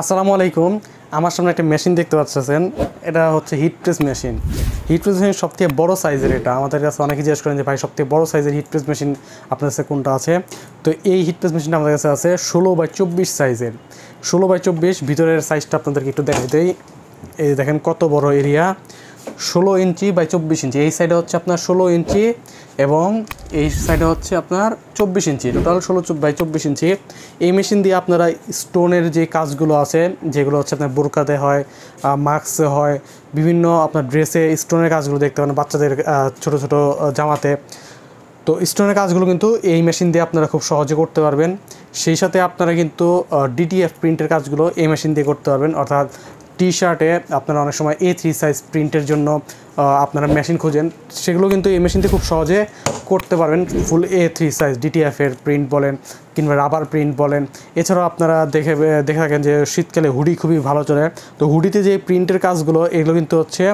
আসসালামু আলাইকুম আমার সামনে একটা মেশিন দেখতে পাচ্ছেন এটা হচ্ছে hit press machine hit press machine সবথেকে বড় সাইজের এটা আমাদের কাছে অনেকে জিজ্ঞেস করেন যে ভাই সবথেকে বড় সাইজের হিট প্রেস মেশিন আপনার কাছে কোনটা আছে তো এই হিট প্রেস মেশিনটা আমাদের কাছে আছে ষোলো বাই চব্বিশ সাইজের ষোলো বাই চব্বিশ ভিতরের সাইজটা আপনাদেরকে একটু দেখাতেই এই দেখেন কত বড় এরিয়া ষোলো ইঞ্চি বাই চব্বিশ ইঞ্চি এই সাইডে হচ্ছে আপনার ষোলো ইঞ্চি এবং এই সাইডে হচ্ছে আপনার চব্বিশ ইঞ্চি টোটাল ষোলো বাই চব্বিশ ইঞ্চি এই মেশিন দিয়ে আপনারা স্টোনের যে কাজগুলো আছে যেগুলো হচ্ছে আপনার বোরকাতে হয় মাস্কে হয় বিভিন্ন আপনার ড্রেসে স্টোনের কাজগুলো দেখতে পান বাচ্চাদের ছোট ছোট জামাতে তো স্টোনের কাজগুলো কিন্তু এই মেশিন দিয়ে আপনারা খুব সহজে করতে পারবেন সেই সাথে আপনারা কিন্তু ডিটিএফ প্রিন্টের কাজগুলো এই মেশিন দিয়ে করতে পারবেন অর্থাৎ টি শার্টে আপনারা অনেক সময় এ থ্রি সাইজ প্রিন্টের জন্য আপনারা মেশিন খুঁজেন সেগুলো কিন্তু এই মেশিনতে খুব সহজে করতে পারবেন ফুল এ থ্রি সাইজ ডিটিএফের প্রিন্ট বলেন কিংবা রাবার প্রিন্ট বলেন এছাড়াও আপনারা দেখে দেখে থাকেন যে শীতকালে হুডি খুবই ভালো চলে তো হুডিতে যে প্রিন্টের কাজগুলো এগুলো কিন্তু হচ্ছে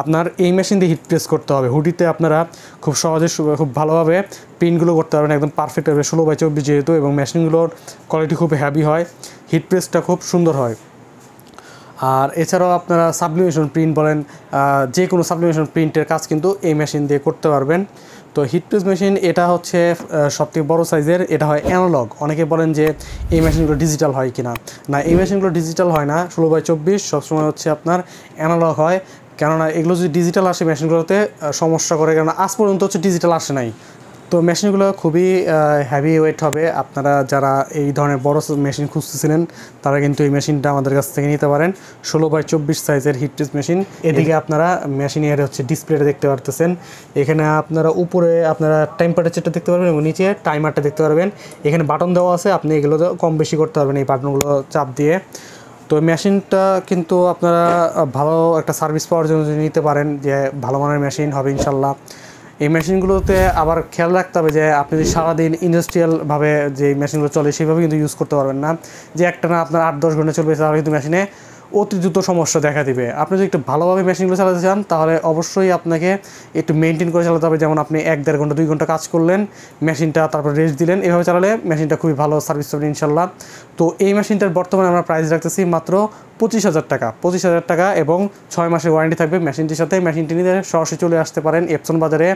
আপনার এই মেশিন দিয়ে হিট প্রেস করতে হবে হুডিতে আপনারা খুব সহজে খুব ভালোভাবে প্রিন্টগুলো করতে পারবেন একদম পারফেক্ট হবে ষোলো বাই চব্বিশ যেহেতু এবং মেশিনগুলোর কোয়ালিটি খুব হ্যাভি হয় হিট প্রেসটা খুব সুন্দর হয় আর এছাড়াও আপনারা সাবলিমেশন প্রিন্ট বলেন যে কোনো সাবলিমেশন প্রিন্টের কাজ কিন্তু এই মেশিন দিয়ে করতে পারবেন তো হিটপ্রেস মেশিন এটা হচ্ছে সবথেকে বড় সাইজের এটা হয় অ্যানালগ অনেকে বলেন যে এই মেশিনগুলো ডিজিটাল হয় কিনা না এই মেশিনগুলো ডিজিটাল হয় না ষোলো বাই চব্বিশ সবসময় হচ্ছে আপনার অ্যানালগ হয় কেননা এগুলো যদি ডিজিটাল আসে মেশিনগুলোতে সমস্যা করে কেননা আজ পর্যন্ত হচ্ছে ডিজিটাল আসে নাই তো মেশিনগুলো খুবই হ্যাভি ওয়েট হবে আপনারা যারা এই ধরনের বড় মেশিন খুঁজতেছিলেন তারা কিন্তু এই মেশিনটা আমাদের কাছ থেকে নিতে পারেন ষোলো বাই চব্বিশ সাইজের হিট মেশিন এদিকে আপনারা মেশিনের হচ্ছে ডিসপ্লেটা দেখতে পারতেছেন এখানে আপনারা উপরে আপনারা টেম্পারেচারটা দেখতে পারবেন এবং নিচে টাইমারটা দেখতে পারবেন এখানে বাটন দেওয়া আছে আপনি এগুলো কম বেশি করতে পারবেন এই বাটনগুলো চাপ দিয়ে তো মেশিনটা কিন্তু আপনারা ভালো একটা সার্ভিস পাওয়ার জন্য নিতে পারেন যে ভালো মানের মেশিন হবে ইনশাল্লাহ এই মেশিনগুলোতে আবার খেয়াল রাখতে হবে যে আপনি যদি সারাদিন ইন্ডাস্ট্রিয়ালভাবে যে মেশিনগুলো চলে সেভাবে কিন্তু ইউজ করতে পারবেন না যে একটা না আপনার আট দশ ঘন্টা চলবে তাহলে কিন্তু মেশিনে অতি দ্রুত সমস্যা দেখা দিবে আপনি যদি একটু ভালোভাবে মেশিনগুলো চালাতে চান তাহলে অবশ্যই আপনাকে একটু মেনটেন করে চালাতে হবে যেমন আপনি এক দেড় ঘন্টা দুই ঘন্টা কাজ করলেন মেশিনটা তারপর রেস্ট দিলেন এভাবে চালালে মেশিনটা খুবই ভালো সার্ভিস হবে ইনশাল্লাহ তো এই মেশিনটার বর্তমানে আমরা প্রাইস রাখতেছি মাত্র পঁচিশ হাজার টাকা পঁচিশ হাজার টাকা এবং ছয় মাসের ওয়ারেন্টি থাকবে মেশিনটির সাথে মেশিনটি নিয়ে সরাসরি চলে আসতে পারেন এপসন বাজারে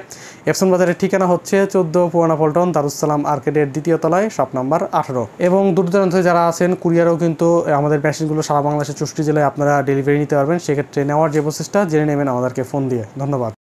এপসন বাজারের ঠিকানা হচ্ছে চোদ্দ পুরানা পল্টন দারুসালাম আর্কেডের দ্বিতীয় তলায় সাপ নাম্বার আঠারো এবং দূর দূরান্ত যারা আছেন কুরিয়ারও কিন্তু আমাদের মেশিনগুলো সারা বাংলাদেশে চুষ্টি জেলায় আপনারা ডেলিভারি নিতে পারবেন সেক্ষেত্রে নেওয়ার যে প্রসেসটা জেনে নেবেন আমাদেরকে ফোন দিয়ে ধন্যবাদ